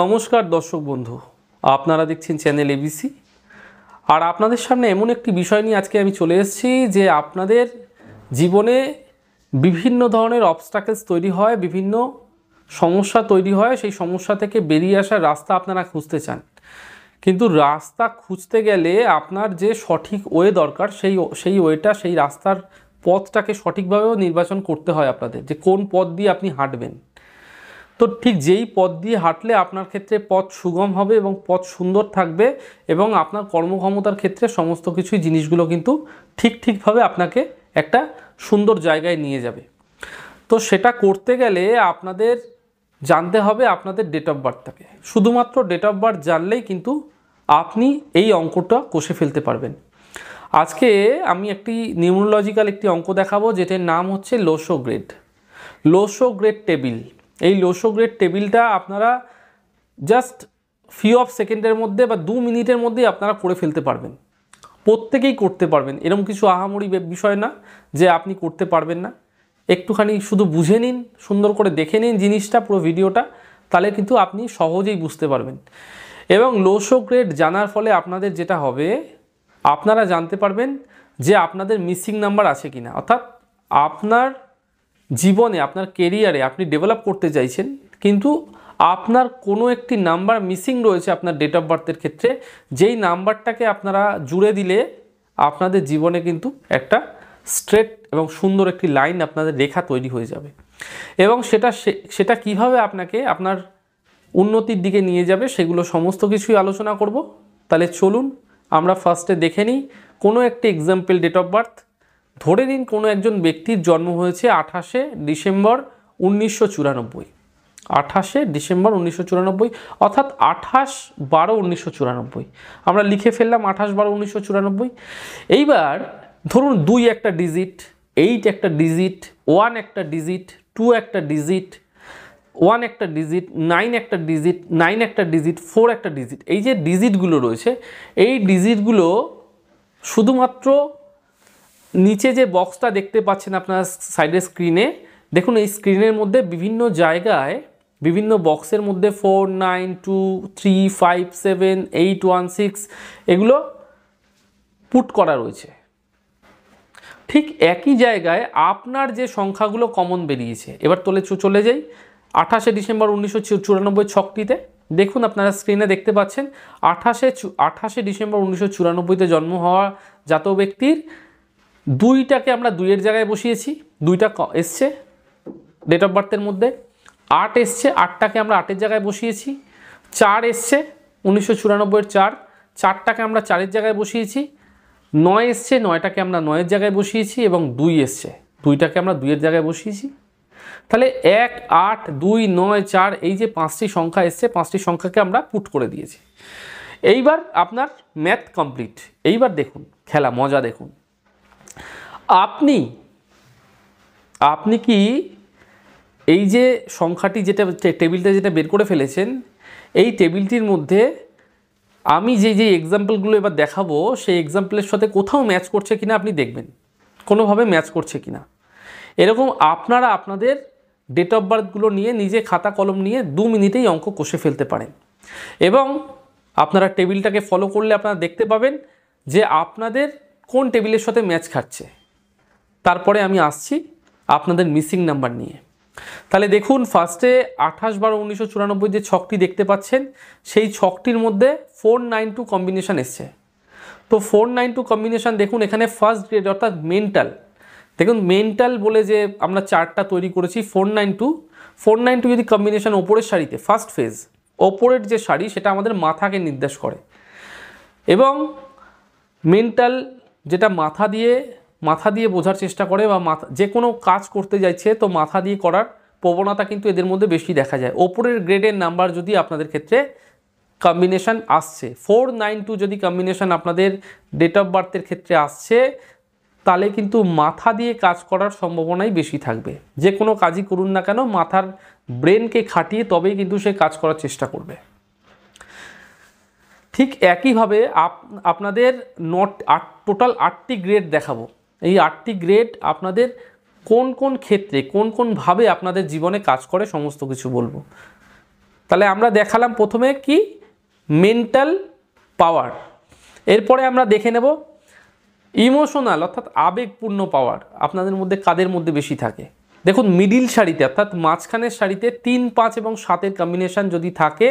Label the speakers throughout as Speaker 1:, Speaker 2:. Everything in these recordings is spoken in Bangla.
Speaker 1: নমস্কার দর্শক বন্ধু আপনারা দেখছেন চ্যানেল এবিসি আর আপনাদের সামনে এমন একটি বিষয় নিয়ে আজকে আমি চলে এসেছি যে আপনাদের জীবনে বিভিন্ন ধরনের অবস্টাকেলস তৈরি হয় বিভিন্ন সমস্যা তৈরি হয় সেই সমস্যা থেকে বেরিয়ে আসার রাস্তা আপনারা খুঁজতে চান কিন্তু রাস্তা খুঁজতে গেলে আপনার যে সঠিক ওয়ে দরকার সেই সেই ওয়েটা সেই রাস্তার পথটাকে সঠিকভাবেও নির্বাচন করতে হয় আপনাদের যে কোন পথ দিয়ে আপনি হাঁটবেন তো ঠিক যেই পথ দিয়ে হাঁটলে আপনার ক্ষেত্রে পথ সুগম হবে এবং পথ সুন্দর থাকবে এবং আপনার কর্মক্ষমতার ক্ষেত্রে সমস্ত কিছুই জিনিসগুলো কিন্তু ঠিক ঠিকভাবে আপনাকে একটা সুন্দর জায়গায় নিয়ে যাবে তো সেটা করতে গেলে আপনাদের জানতে হবে আপনাদের ডেট অফ বার্থটাকে শুধুমাত্র ডেট অফ বার্থ জানলেই কিন্তু আপনি এই অঙ্কটা কষে ফেলতে পারবেন আজকে আমি একটি নিউমোলজিক্যাল একটি অঙ্ক দেখাবো যেটির নাম হচ্ছে Lo Shu grid Lo Shu grid table এই লোশো গ্রেড টেবিলটা আপনারা জাস্ট ফিউ অফ সেকেন্ডের মধ্যে বা দু মিনিটের মধ্যেই আপনারা করে ফেলতে পারবেন প্রত্যেকেই করতে পারবেন এরকম কিছু আহামরি বিষয় না যে আপনি করতে পারবেন না একটুখানি শুধু বুঝে নিন সুন্দর করে দেখে নিন জিনিসটা পুরো ভিডিওটা তাহলে কিন্তু আপনি সহজেই বুঝতে পারবেন এবং লোশো গ্রেড জানার ফলে আপনাদের যেটা হবে আপনারা জানতে পারবেন যে আপনাদের মিসিং নাম্বার আছে কি না অর্থাৎ আপনার জীবনে আপনার কেরিয়ারে আপনি ডেভেলপ করতে চাইছেন কিন্তু আপনার কোনো একটি নাম্বার মিসিং রয়েছে আপনার ডেট অফ বার্থের ক্ষেত্রে যেই নাম্বারটাকে আপনারা জুড়ে দিলে আপনাদের জীবনে কিন্তু একটা স্ট্রেট এবং সুন্দর একটি লাইন আপনাদের রেখা তৈরি হয়ে যাবে এবং সেটা সেটা কিভাবে আপনাকে আপনার উন্নতির দিকে নিয়ে যাবে সেগুলো সমস্ত কিছুই আলোচনা করব তাহলে চলুন আমরা ফার্স্টে দেখে নিই কোনো একটি এক্সাম্পল ডেট অফ বার্থ ধরে নিন কোনো একজন ব্যক্তির জন্ম হয়েছে আঠাশে ডিসেম্বর উনিশশো চুরানব্বই আঠাশে ডিসেম্বর উনিশশো চুরানব্বই অর্থাৎ আঠাশ বারো উনিশশো চুরানব্বই আমরা লিখে ফেললাম আঠাশ বারো উনিশশো চুরানব্বই এইবার ধরুন দুই একটা ডিজিট এইট একটা ডিজিট ওয়ান একটা ডিজিট টু একটা ডিজিট ওয়ান একটা ডিজিট নাইন একটা ডিজিট নাইন একটা ডিজিট ফোর একটা ডিজিট এই যে ডিজিটগুলো রয়েছে এই ডিজিটগুলো শুধুমাত্র নিচে যে বক্সটা দেখতে পাচ্ছেন আপনার সাইডের স্ক্রিনে দেখুন এই স্ক্রিনের মধ্যে বিভিন্ন জায়গায় বিভিন্ন বক্সের মধ্যে four nine two three five seven eight one six এগুলো পুট করা রয়েছে ঠিক একই জায়গায় আপনার যে সংখ্যাগুলো কমন বেরিয়েছে এবার তোলে চলে যাই আঠাশে ডিসেম্বর উনিশশো চুরানব্বই ছকটিতে দেখুন আপনারা স্ক্রিনে দেখতে পাচ্ছেন আঠাশে আঠাশে ডিসেম্বর উনিশশো চুরানব্বইতে জন্ম হওয়া জাত ব্যক্তির দুইটাকে আমরা দুইয়ের জায়গায় বসিয়েছি দুইটা এসছে ডেট অফ বার্থের মধ্যে আট এসছে আটটাকে আমরা আটের জায়গায় বসিয়েছি চার এসছে উনিশশো চুরানব্বইয়ের চার চারটাকে আমরা চারের জায়গায় বসিয়েছি নয় এসছে নয়টাকে আমরা নয়ের জায়গায় বসিয়েছি এবং দুই এসছে দুইটাকে আমরা দুইয়ের জায়গায় বসিয়েছি তাহলে এক আট দুই নয় চার এই যে পাঁচটি সংখ্যা এসছে পাঁচটি সংখ্যাকে আমরা পুট করে দিয়েছি এইবার আপনার ম্যাথ কমপ্লিট এইবার দেখুন খেলা মজা দেখুন আপনি আপনি কি এই যে সংখ্যাটি যেটা টেবিলটা যেটা বের করে ফেলেছেন এই টেবিলটির মধ্যে আমি যে যে এক্সাম্পলগুলো এবার দেখাবো সেই এক্সাম্পলের সাথে কোথাও ম্যাচ করছে কিনা আপনি দেখবেন কোনোভাবে ম্যাচ করছে কিনা এরকম আপনারা আপনাদের ডেট অফ বার্থগুলো নিয়ে নিজে খাতা কলম নিয়ে দু মিনিটেই অঙ্ক কষে ফেলতে পারেন এবং আপনারা টেবিলটাকে ফলো করলে আপনারা দেখতে পাবেন যে আপনাদের কোন টেবিলের সাথে ম্যাচ খাচ্ছে তারপরে আমি আসছি আপনাদের মিসিং নাম্বার নিয়ে তাহলে দেখুন ফার্স্টে আঠাশ বারো উনিশশো চুরানব্বই যে ছকটি দেখতে পাচ্ছেন সেই ছকটির মধ্যে ফোর নাইন টু কম্বিনেশান এসছে তো ফোর নাইন টু কম্বিনেশান দেখুন এখানে ফার্স্ট গ্রেড অর্থাৎ মেন্টাল দেখুন মেন্টাল বলে যে আমরা চারটা তৈরি করেছি four nine two four nine two যদি কম্বিনেশান ওপরের শাড়িতে ফার্স্ট ফেজ ওপরের যে শাড়ি সেটা আমাদের মাথাকে নির্দেশ করে এবং মেন্টাল যেটা মাথা দিয়ে মাথা দিয়ে বোঝার চেষ্টা করে বা মাথা যে কোনো কাজ করতে যাচ্ছে তো মাথা দিয়ে করার প্রবণতা কিন্তু এদের মধ্যে বেশি দেখা যায় ওপরের গ্রেডের নাম্বার যদি আপনাদের ক্ষেত্রে কম্বিনেশান আসছে ফোর নাইন টু যদি কম্বিনেশান আপনাদের ডেট অফ বার্থের ক্ষেত্রে আসছে তাহলে কিন্তু মাথা দিয়ে কাজ করার সম্ভাবনাই বেশি থাকবে যে কোনো কাজই করুন না কেন মাথার ব্রেনকে খাটিয়ে তবেই কিন্তু সে কাজ করার চেষ্টা করবে ঠিক একইভাবে আপনাদের নট আট টোটাল আটটি গ্রেড দেখাবো এই আটটি গ্রেড আপনাদের কোন কোন ক্ষেত্রে কোন কোনভাবে আপনাদের জীবনে কাজ করে সমস্ত কিছু বলবো তাহলে আমরা দেখালাম প্রথমে কি মেন্টাল পাওয়ার এরপরে আমরা দেখে নেব ইমোশনাল অর্থাৎ আবেগপূর্ণ পাওয়ার আপনাদের মধ্যে কাদের মধ্যে বেশি থাকে দেখুন মিডিল শাড়িতে অর্থাৎ মাঝখানের শাড়িতে তিন পাঁচ এবং সাতের কম্বিনেশান যদি থাকে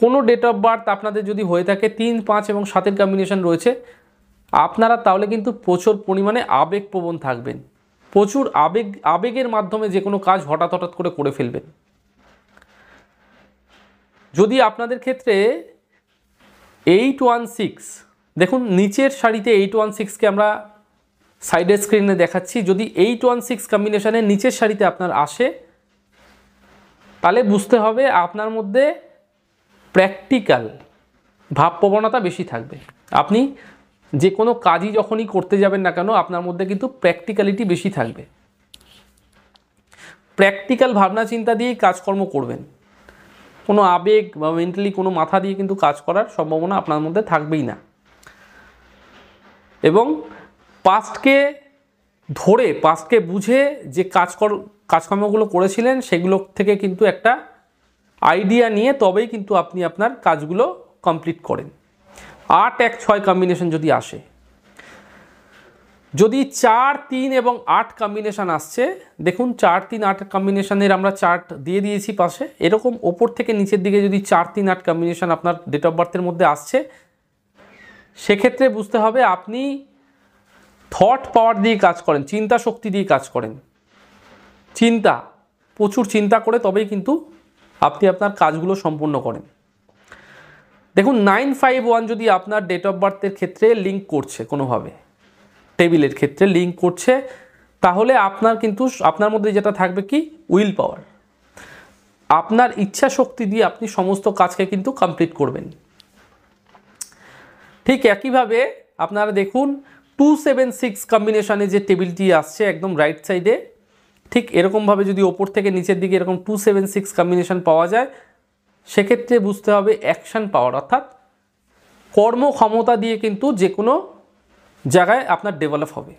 Speaker 1: কোনো ডেট অফ বার্থ আপনাদের যদি হয়ে থাকে তিন পাঁচ এবং সাতের কম্বিনেশান রয়েছে আপনারা তাহলে কিন্তু প্রচুর পরিমাণে আবেগপ্রবণ থাকবেন প্রচুর আবেগ আবেগের মাধ্যমে যে কোনো কাজ হঠাৎ হঠাৎ করে করে ফেলবেন যদি আপনাদের ক্ষেত্রে এইট ওয়ান সিক্স দেখুন নিচের শাড়িতে এইট ওয়ান সিক্সকে আমরা সাইডের স্ক্রিনে দেখাচ্ছি যদি এইট ওয়ান সিক্স কম্বিনেশানে নিচের শাড়িতে আপনার আসে তাহলে বুঝতে হবে আপনার মধ্যে প্র্যাকটিক্যাল ভাব প্রবণতা বেশি থাকবে আপনি যে কোনো কাজই যখনই করতে যাবেন না কেন আপনার মধ্যে কিন্তু প্র্যাকটিক্যালিটি বেশি থাকবে প্র্যাকটিক্যাল ভাবনা চিন্তা দিয়েই কাজকর্ম করবেন কোনো আবেগ বা মেন্টালি কোনো মাথা দিয়ে কিন্তু কাজ করার সম্ভাবনা আপনার মধ্যে থাকবেই না এবং পাস্টকে ধরে পাস্টকে বুঝে যে কর কাজকর্মগুলো করেছিলেন সেগুলো থেকে কিন্তু একটা আইডিয়া নিয়ে তবেই কিন্তু আপনি আপনার কাজগুলো কমপ্লিট করেন আট এক ছয় কম্বিনেশন যদি আসে যদি চার তিন এবং আট কম্বিনেশান আসছে দেখুন চার তিন আট কম্বিনেশানের আমরা চার্ট দিয়ে দিয়েছি পাশে এরকম ওপর থেকে নিচের দিকে যদি চার তিন আট কম্বিনেশান আপনার ডেট অফ বার্থের মধ্যে আসছে সেক্ষেত্রে বুঝতে হবে আপনি থট পাওয়ার দিয়ে কাজ করেন চিন্তা শক্তি দিয়ে কাজ করেন চিন্তা প্রচুর চিন্তা করে তবেই কিন্তু আপনি আপনার কাজগুলো সম্পূর্ণ করেন দেখুন নাইন ফাইভ ওয়ান যদি আপনার ডেট অফ বার্থের ক্ষেত্রে লিঙ্ক করছে কোনোভাবে টেবিলের ক্ষেত্রে লিঙ্ক করছে তাহলে আপনার কিন্তু আপনার মধ্যে যেটা থাকবে কি উইল পাওয়ার আপনার ইচ্ছা শক্তি দিয়ে আপনি সমস্ত কাজকে কিন্তু কমপ্লিট করবেন ঠিক একইভাবে আপনারা দেখুন টু সেভেন সিক্স কম্বিনেশনে যে টেবিলটি আসছে একদম রাইট সাইডে ঠিক এরকমভাবে যদি ওপর থেকে নিচের দিকে এরকম টু সেভেন সিক্স কম্বিনেশন পাওয়া যায় সেক্ষেত্রে বুঝতে হবে অ্যাকশান পাওয়ার অর্থাৎ কর্মক্ষমতা দিয়ে কিন্তু যে কোনো জায়গায় আপনার ডেভেলপ হবে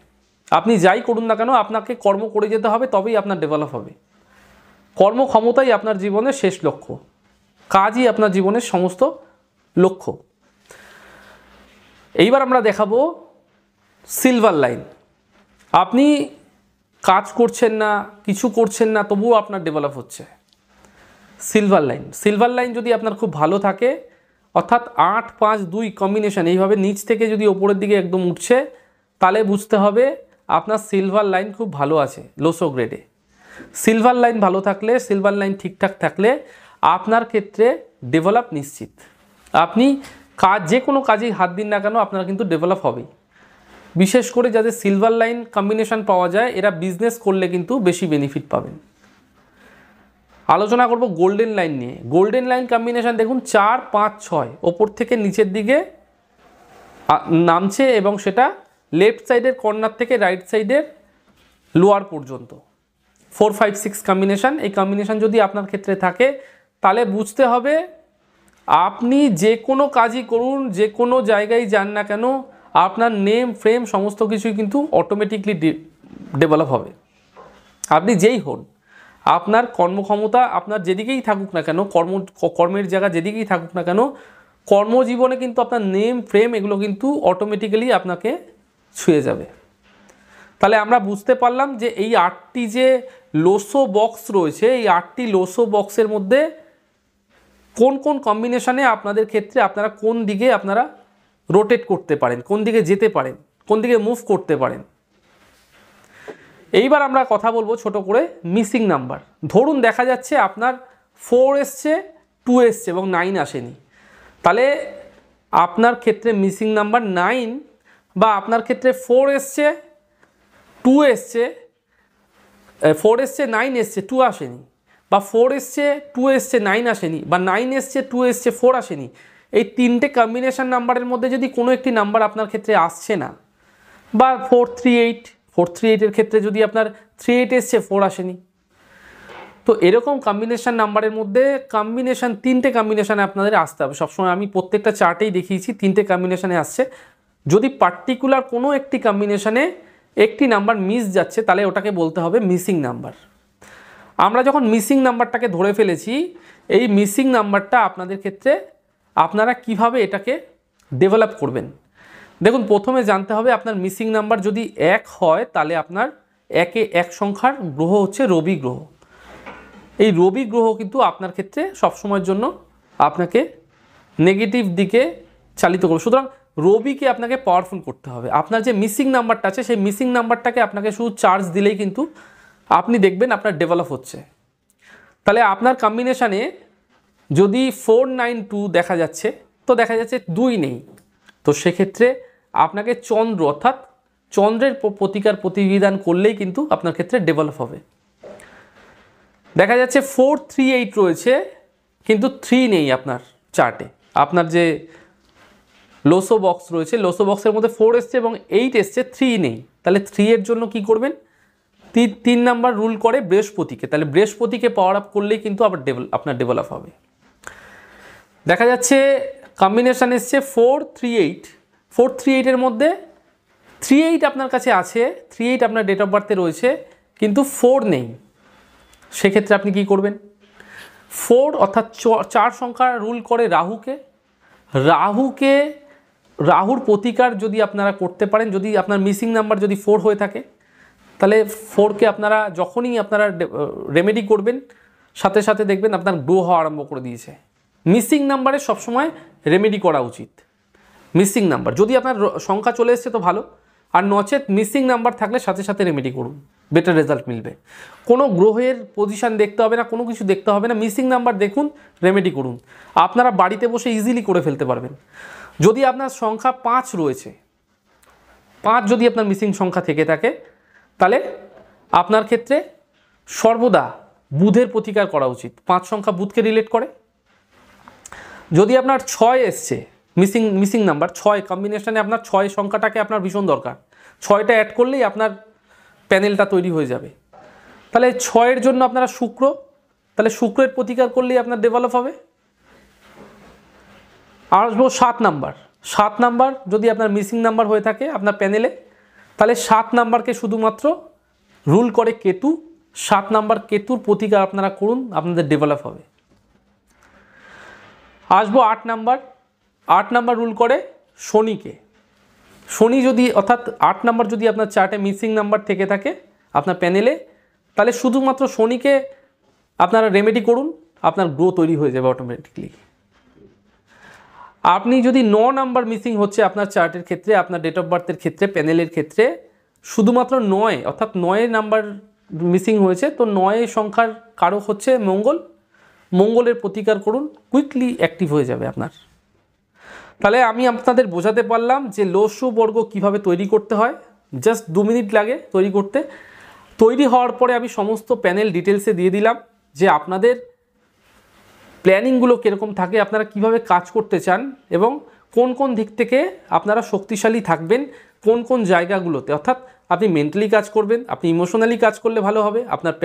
Speaker 1: আপনি যাই করুন না কেন আপনাকে কর্ম করে যেতে হবে তবেই আপনার ডেভেলপ হবে কর্মক্ষমতাই আপনার জীবনের শেষ লক্ষ্য কাজই আপনার জীবনের সমস্ত লক্ষ্য এইবার আমরা দেখাবো সিলভার লাইন আপনি কাজ করছেন না কিছু করছেন না তবুও আপনার ডেভেলপ হচ্ছে সিলভার লাইন সিলভার লাইন যদি আপনার খুব ভালো থাকে অর্থাৎ আট পাঁচ দুই কম্বিনেশান এইভাবে নিচ থেকে যদি ওপরের দিকে একদম উঠছে তাহলে বুঝতে হবে আপনার সিলভার লাইন খুব ভালো আছে লোসো গ্রেডে সিলভার লাইন ভালো থাকলে সিলভার লাইন ঠিকঠাক থাকলে আপনার ক্ষেত্রে ডেভেলপ নিশ্চিত আপনি কাজ যে কোনো কাজেই হাত দিন না কেন আপনার কিন্তু ডেভেলপ হবেই বিশেষ করে যাদের সিলভার লাইন কম্বিনেশান পাওয়া যায় এরা বিজনেস করলে কিন্তু বেশি বেনিফিট পাবেন আলোচনা করব গোল্ডেন লাইন নিয়ে গোল্ডেন লাইন কম্বিনেশান দেখুন চার পাঁচ ছয় ওপর থেকে নিচের দিকে নামছে এবং সেটা লেফট সাইডের কর্নার থেকে রাইট সাইডের লোয়ার পর্যন্ত ফোর ফাইভ সিক্স কম্বিনেশান এই কম্বিনেশান যদি আপনার ক্ষেত্রে থাকে তাহলে বুঝতে হবে আপনি যে কোনো কাজই করুন যে কোনো জায়গায় যান না কেন আপনার নেম ফ্রেম সমস্ত কিছুই কিন্তু অটোমেটিকলি ডেভেলপ হবে আপনি যেই হন আপনার কর্মক্ষমতা আপনার যেদিকেই থাকুক না কেন কর্ম কর্মের জায়গা যেদিকেই থাকুক না কেন কর্মজীবনে কিন্তু আপনার নেম ফ্রেম এগুলো কিন্তু অটোমেটিক্যালি আপনাকে ছুঁয়ে যাবে তাহলে আমরা বুঝতে পারলাম যে এই আটটি যে লোসো বক্স রয়েছে এই আটটি লোসো বক্সের মধ্যে কোন কোন কম্বিনেশনে আপনাদের ক্ষেত্রে আপনারা কোন দিকে আপনারা রোটেট করতে পারেন কোন দিকে যেতে পারেন কোন দিকে মুভ করতে পারেন এইবার আমরা কথা বলবো ছোট করে মিসিং নাম্বার ধরুন দেখা যাচ্ছে আপনার ফোর এসছে টু এসছে এবং নাইন আসেনি তাহলে আপনার ক্ষেত্রে মিসিং নাম্বার নাইন বা আপনার ক্ষেত্রে ফোর এসছে টু এসছে ফোর এসছে নাইন এসছে টু আসেনি বা ফোর এসছে টু এসছে নাইন আসেনি বা নাইন এসছে টু এসছে ফোর আসেনি এই তিনটে কম্বিনেশান নাম্বারের মধ্যে যদি কোনো একটি নাম্বার আপনার ক্ষেত্রে আসছে না বা four three eight four three এইটের ক্ষেত্রে যদি আপনার থ্রি এইট এসছে ফোর আসেনি তো এরকম কম্বিনেশান নাম্বারের মধ্যে কম্বিনেশান তিনটে কম্বিনেশানে আপনাদের আসতে হবে সবসময় আমি প্রত্যেকটা চার্টেই দেখিয়েছি তিনটে কম্বিনেশানে আসছে যদি পার্টিকুলার কোনো একটি কম্বিনেশানে একটি নাম্বার মিস যাচ্ছে তাহলে ওটাকে বলতে হবে মিসিং নাম্বার আমরা যখন মিসিং নাম্বারটাকে ধরে ফেলেছি এই মিসিং নাম্বারটা আপনাদের ক্ষেত্রে আপনারা কিভাবে এটাকে ডেভেলপ করবেন দেখুন প্রথমে জানতে হবে আপনার মিসিং নাম্বার যদি এক হয় তাহলে আপনার একে এক সংখ্যার গ্রহ হচ্ছে রবি গ্রহ এই রবি গ্রহ কিন্তু আপনার ক্ষেত্রে সবসময়ের জন্য আপনাকে নেগেটিভ দিকে চালিত করবে সুতরাং রবিকে আপনাকে পাওয়ারফুল করতে হবে আপনার যে মিসিং নাম্বারটা আছে সেই মিসিং নাম্বারটাকে আপনাকে শুধু চার্জ দিলেই কিন্তু আপনি দেখবেন আপনার ডেভেলপ হচ্ছে তাহলে আপনার কম্বিনেশানে যদি ফোর নাইন টু দেখা যাচ্ছে তো দেখা যাচ্ছে দুই নেই তো সেক্ষেত্রে আপনাকে চন্দ্র অর্থাৎ চন্দ্রের প্রতিকার প্রতিবিধান করলেই কিন্তু আপনার ক্ষেত্রে ডেভেলপ হবে দেখা যাচ্ছে ফোর থ্রি এইট রয়েছে কিন্তু থ্রি নেই আপনার চার্টে আপনার যে লোসো বক্স রয়েছে লোসো বক্সের মধ্যে ফোর এসছে এবং এইট এসছে থ্রি নেই তাহলে থ্রি এর জন্য কি করবেন তিন তিন নাম্বার রুল করে বৃহস্পতিকে তাহলে বৃহস্পতিকে পাওয়ার আপ করলেই কিন্তু আবার ডেভেল আপনার ডেভেলপ হবে দেখা যাচ্ছে কম্বিনেশান এসছে four three eight four three এইটের মধ্যে থ্রি এইট আপনার কাছে আছে থ্রি এইট আপনার ডেট অফ বার্থে রয়েছে কিন্তু ফোর নেই সেক্ষেত্রে আপনি কি করবেন ফোর অর্থাৎ চার সংখ্যা রুল করে রাহুকে রাহুকে রাহুর প্রতিকার যদি আপনারা করতে পারেন যদি আপনার মিসিং নাম্বার যদি ফোর হয়ে থাকে তাহলে ফোরকে আপনারা যখনই আপনারা রেমেডি করবেন সাথে সাথে দেখবেন আপনার গ্রো হওয়া আরম্ভ করে দিয়েছে মিসিং নাম্বারে সবসময় রেমেডি করা উচিত মিসিং নাম্বার যদি আপনার সংখ্যা চলে এসছে তো ভালো আর নচেত মিসিং নাম্বার থাকলে সাথে সাথে রেমেডি করুন বেটার রেজাল্ট মিলবে কোনো গ্রহের পজিশান দেখতে হবে না কোনো কিছু দেখতে হবে না মিসিং নাম্বার দেখুন রেমেডি করুন আপনারা বাড়িতে বসে ইজিলি করে ফেলতে পারবেন যদি আপনার সংখ্যা পাঁচ রয়েছে পাঁচ যদি আপনার মিসিং সংখ্যা থেকে থাকে তাহলে আপনার ক্ষেত্রে সর্বদা বুধের প্রতিকার করা উচিত পাঁচ সংখ্যা বুধকে রিলেট করে যদি আপনার ছয় এসছে মিসিং মিসিং নাম্বার ছয় কম্বিনেশানে আপনার ছয় সংখ্যাটাকে আপনার ভীষণ দরকার ছয়টা অ্যাড করলেই আপনার প্যানেলটা তৈরি হয়ে যাবে তাহলে ছয়ের জন্য আপনারা শুক্র তাহলে শুক্রের প্রতিকার করলেই আপনার ডেভেলপ হবে আর আসবো সাত নাম্বার সাত নাম্বার যদি আপনার মিসিং নাম্বার হয়ে থাকে আপনার প্যানেলে তাহলে সাত নাম্বারকে শুধুমাত্র রুল করে কেতু সাত নাম্বার কেতুর প্রতিকার আপনারা করুন আপনাদের ডেভেলপ হবে আসবো আট নাম্বার আট নাম্বার রুল করে শনিকে শনি যদি অর্থাৎ আট নাম্বার যদি আপনার চার্টে মিসিং নাম্বার থেকে থাকে আপনার প্যানেলে তাহলে শুধুমাত্র শনিকে আপনারা রেমেডি করুন আপনার গ্রো তৈরি হয়ে যাবে অটোমেটিকলি আপনি যদি ন নাম্বার মিসিং হচ্ছে আপনার চার্টের ক্ষেত্রে আপনার ডেট অফ বার্থের ক্ষেত্রে প্যানেলের ক্ষেত্রে শুধুমাত্র নয় অর্থাৎ নয় নাম্বার মিসিং হয়েছে তো নয় সংখ্যার কারক হচ্ছে মঙ্গল মঙ্গলের প্রতিকার করুন কুইকলি অ্যাক্টিভ হয়ে যাবে আপনার তাহলে আমি আপনাদের বোঝাতে পারলাম যে লস্যু বর্গ কিভাবে তৈরি করতে হয় জাস্ট দু মিনিট লাগে তৈরি করতে তৈরি হওয়ার পরে আমি সমস্ত প্যানেল ডিটেলসে দিয়ে দিলাম যে আপনাদের প্ল্যানিংগুলো কীরকম থাকে আপনারা কিভাবে কাজ করতে চান এবং কোন কোন দিক থেকে আপনারা শক্তিশালী থাকবেন কোন কোন জায়গাগুলোতে অর্থাৎ আপনি মেন্টালি কাজ করবেন আপনি ইমোশনালি কাজ করলে ভালো হবে আপনার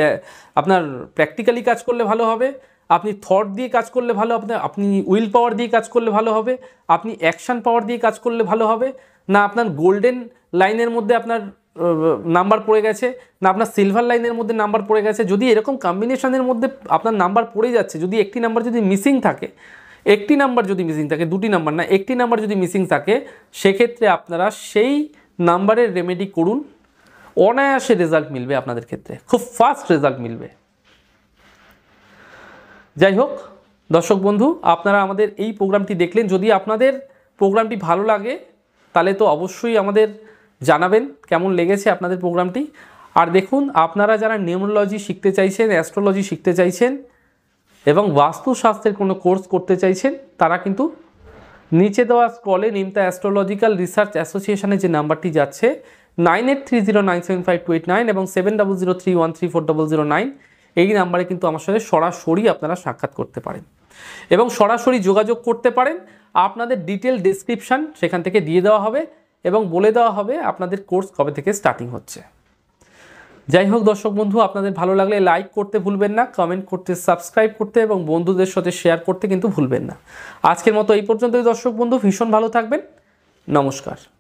Speaker 1: আপনার প্র্যাকটিক্যালি কাজ করলে ভালো হবে আপনি থট দিয়ে কাজ করলে ভালো হবে আপনি উইল পাওয়ার দিয়ে কাজ করলে ভালো হবে আপনি অ্যাকশান পাওয়ার দিয়ে কাজ করলে ভালো হবে না আপনার গোল্ডেন লাইনের মধ্যে আপনার নাম্বার পড়ে গেছে না আপনার সিলভার লাইনের মধ্যে নাম্বার পড়ে গেছে যদি এরকম কম্বিনেশনের মধ্যে আপনার নাম্বার পড়ে যাচ্ছে যদি একটি নাম্বার যদি মিসিং থাকে একটি নাম্বার যদি মিসিং থাকে দুটি নাম্বার না একটি নাম্বার যদি মিসিং থাকে সেক্ষেত্রে আপনারা সেই নাম্বারের রেমেডি করুন অনায়াসে রেজাল্ট মিলবে আপনাদের ক্ষেত্রে খুব ফাস্ট রেজাল্ট মিলবে যাই হোক দর্শক বন্ধু আপনারা আমাদের এই প্রোগ্রামটি দেখলেন যদি আপনাদের প্রোগ্রামটি ভালো লাগে তাহলে তো অবশ্যই আমাদের জানাবেন কেমন লেগেছে আপনাদের প্রোগ্রামটি আর দেখুন আপনারা যারা নিউমোলজি শিখতে চাইছেন অ্যাস্ট্রোলজি শিখতে চাইছেন এবং বাস্তুশাস্ত্রের কোনো কোর্স করতে চাইছেন তারা কিন্তু নিচে দেওয়া স্কলে নিমতা অ্যাস্ট্রোলজিক্যাল রিসার্চ অ্যাসোসিয়েশনের যে নাম্বারটি যাচ্ছে nine three zero nine seven five two eight nine এবং seven zero three one three four zero nine এই নাম্বারে কিন্তু আমার সাথে সরাসরি আপনারা সাক্ষাৎ করতে পারেন এবং সরাসরি যোগাযোগ করতে পারেন আপনাদের ডিটেল ডিসক্রিপশান সেখান থেকে দিয়ে দেওয়া হবে এবং বলে দেওয়া হবে আপনাদের কোর্স কবে থেকে স্টার্টিং হচ্ছে যাই হোক দর্শক বন্ধু আপনাদের ভালো লাগলে লাইক করতে ভুলবেন না কমেন্ট করতে সাবস্ক্রাইব করতে এবং বন্ধুদের সাথে শেয়ার করতে কিন্তু ভুলবেন না আজকের মতো এই পর্যন্তই দর্শক বন্ধু ভীষণ ভালো থাকবেন নমস্কার